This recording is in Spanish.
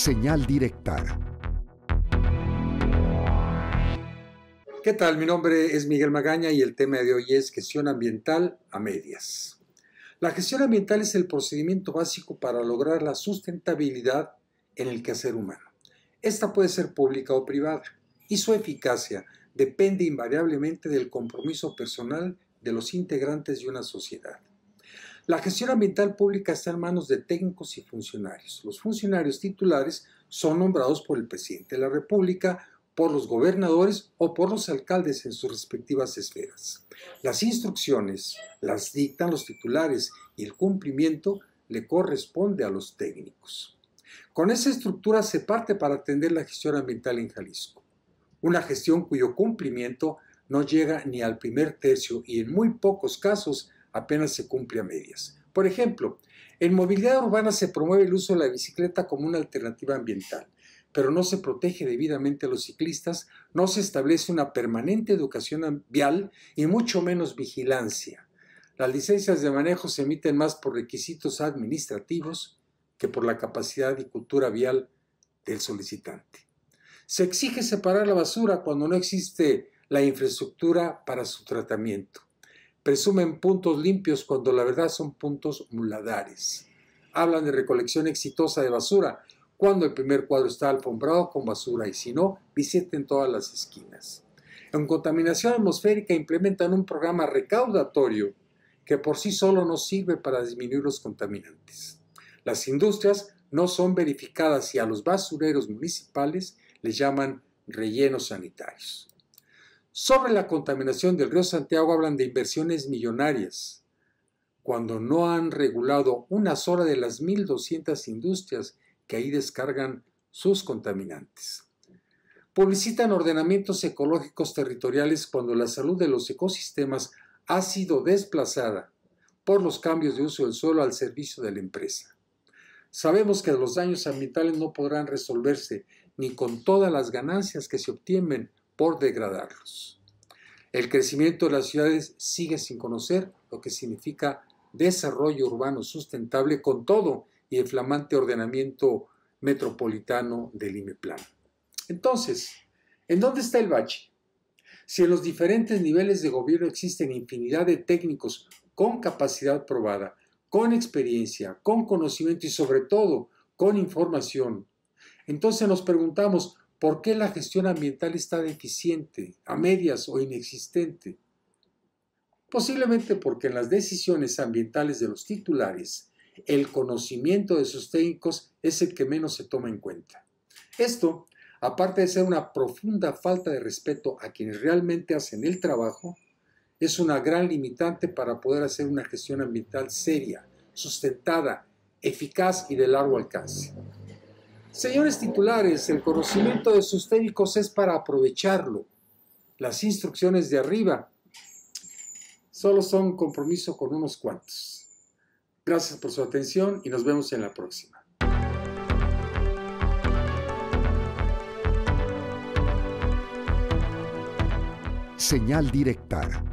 Señal Directa. ¿Qué tal? Mi nombre es Miguel Magaña y el tema de hoy es gestión ambiental a medias. La gestión ambiental es el procedimiento básico para lograr la sustentabilidad en el quehacer humano. Esta puede ser pública o privada y su eficacia depende invariablemente del compromiso personal de los integrantes de una sociedad. La gestión ambiental pública está en manos de técnicos y funcionarios. Los funcionarios titulares son nombrados por el presidente de la República, por los gobernadores o por los alcaldes en sus respectivas esferas. Las instrucciones las dictan los titulares y el cumplimiento le corresponde a los técnicos. Con esa estructura se parte para atender la gestión ambiental en Jalisco, una gestión cuyo cumplimiento no llega ni al primer tercio y en muy pocos casos apenas se cumple a medias. Por ejemplo, en movilidad urbana se promueve el uso de la bicicleta como una alternativa ambiental, pero no se protege debidamente a los ciclistas, no se establece una permanente educación vial y mucho menos vigilancia. Las licencias de manejo se emiten más por requisitos administrativos que por la capacidad y cultura vial del solicitante. Se exige separar la basura cuando no existe la infraestructura para su tratamiento. Presumen puntos limpios cuando la verdad son puntos muladares. Hablan de recolección exitosa de basura cuando el primer cuadro está alfombrado con basura y si no, visiten todas las esquinas. En contaminación atmosférica implementan un programa recaudatorio que por sí solo no sirve para disminuir los contaminantes. Las industrias no son verificadas y a los basureros municipales les llaman rellenos sanitarios. Sobre la contaminación del río Santiago hablan de inversiones millonarias, cuando no han regulado una sola de las 1.200 industrias que ahí descargan sus contaminantes. Publicitan ordenamientos ecológicos territoriales cuando la salud de los ecosistemas ha sido desplazada por los cambios de uso del suelo al servicio de la empresa. Sabemos que los daños ambientales no podrán resolverse ni con todas las ganancias que se obtienen por degradarlos. El crecimiento de las ciudades sigue sin conocer lo que significa desarrollo urbano sustentable con todo y el flamante ordenamiento metropolitano del IMEPLAN. Entonces, ¿en dónde está el bache? Si en los diferentes niveles de gobierno existen infinidad de técnicos con capacidad probada, con experiencia, con conocimiento y sobre todo con información, entonces nos preguntamos ¿Por qué la gestión ambiental está deficiente, a medias o inexistente? Posiblemente porque en las decisiones ambientales de los titulares, el conocimiento de sus técnicos es el que menos se toma en cuenta. Esto, aparte de ser una profunda falta de respeto a quienes realmente hacen el trabajo, es una gran limitante para poder hacer una gestión ambiental seria, sustentada, eficaz y de largo alcance. Señores titulares, el conocimiento de sus técnicos es para aprovecharlo. Las instrucciones de arriba solo son compromiso con unos cuantos. Gracias por su atención y nos vemos en la próxima. Señal directa